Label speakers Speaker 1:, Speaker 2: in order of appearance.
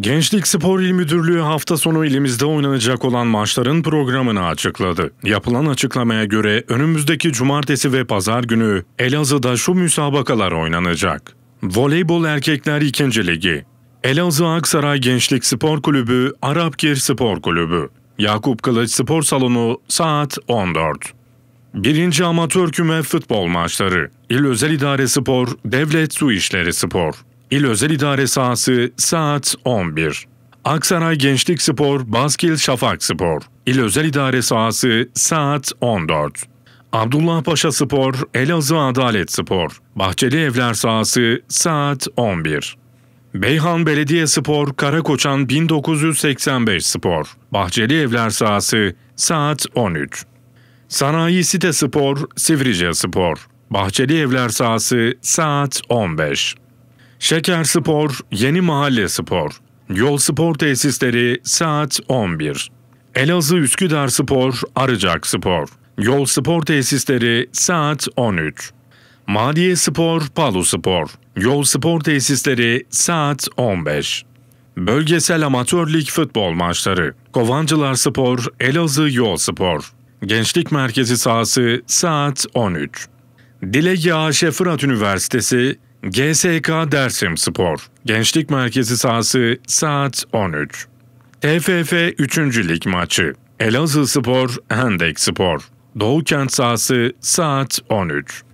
Speaker 1: Gençlik Spor İl Müdürlüğü hafta sonu ilimizde oynanacak olan maçların programını açıkladı. Yapılan açıklamaya göre önümüzdeki cumartesi ve pazar günü Elazığ'da şu müsabakalar oynanacak. Voleybol Erkekler 2. Ligi Elazığ Aksaray Gençlik Spor Kulübü, Arapgir Spor Kulübü, Yakup Kılıç Spor Salonu saat 14. 1. Amatör Küme Futbol Maçları İl Özel İdare Spor, Devlet Su İşleri Spor İl Özel İdare Sahası saat 11. Aksaray Gençlik Spor, Baskil Şafak Spor. İl Özel İdare Sahası saat 14. Abdullah Paşa Spor, Elazığ Adalet Spor. Bahçeli Evler Sahası saat 11. Beyhan Belediye Spor, Karakoçan 1985 Spor. Bahçeli Evler Sahası saat 13. Sanayi Site Spor, Sivrice Spor. Bahçeli Evler Sahası saat 15. Şeker Spor, Yeni Mahalle Spor, Yol Spor Tesisleri saat 11. Elazığ Üsküdar Spor, Arıcak Spor, Yol Spor Tesisleri saat 13. Madiye Spor, Palu Spor, Yol Spor Tesisleri saat 15. Bölgesel Amatör Lig Futbol Maçları Kovancılar Spor, Elazığ Yol Spor Gençlik Merkezi sahası saat 13. Dilek Yağaşe Fırat Üniversitesi GSK Dersim Spor Gençlik Merkezi sahası saat 13. TFF 3. Lig maçı Elazığ Spor Hendek Spor Doğu sahası saat 13.